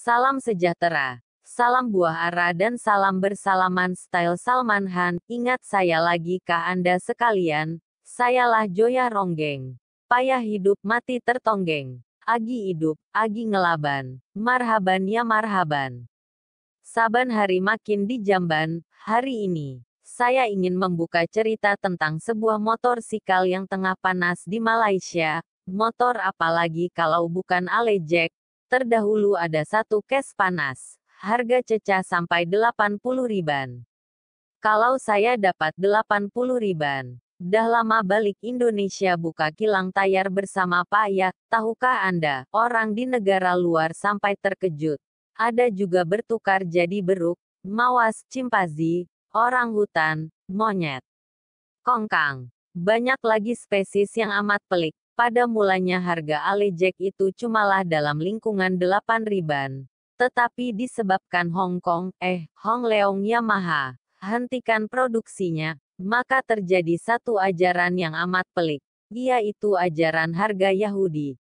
Salam sejahtera. Salam buah ara dan salam bersalaman style Salman Han. Ingat saya lagi ke Anda sekalian? Sayalah Joya Ronggeng. Payah hidup mati tertonggeng. Agi hidup, agi ngelaban. Marhaban ya marhaban. Saban hari makin dijamban, hari ini saya ingin membuka cerita tentang sebuah motor sikal yang tengah panas di Malaysia. Motor apalagi kalau bukan Alejek? Terdahulu ada satu kes panas, harga cecah sampai 80 riban. Kalau saya dapat 80 riban, dah lama balik Indonesia buka kilang tayar bersama Pak Yak, tahukah Anda, orang di negara luar sampai terkejut. Ada juga bertukar jadi beruk, mawas, cimpazi, orang hutan, monyet, kongkang. Banyak lagi spesies yang amat pelik, pada mulanya harga Ale itu cumalah dalam lingkungan 8 riban. Tetapi disebabkan Hong Kong, eh, Hong Leong Yamaha, hentikan produksinya, maka terjadi satu ajaran yang amat pelik. yaitu ajaran harga Yahudi.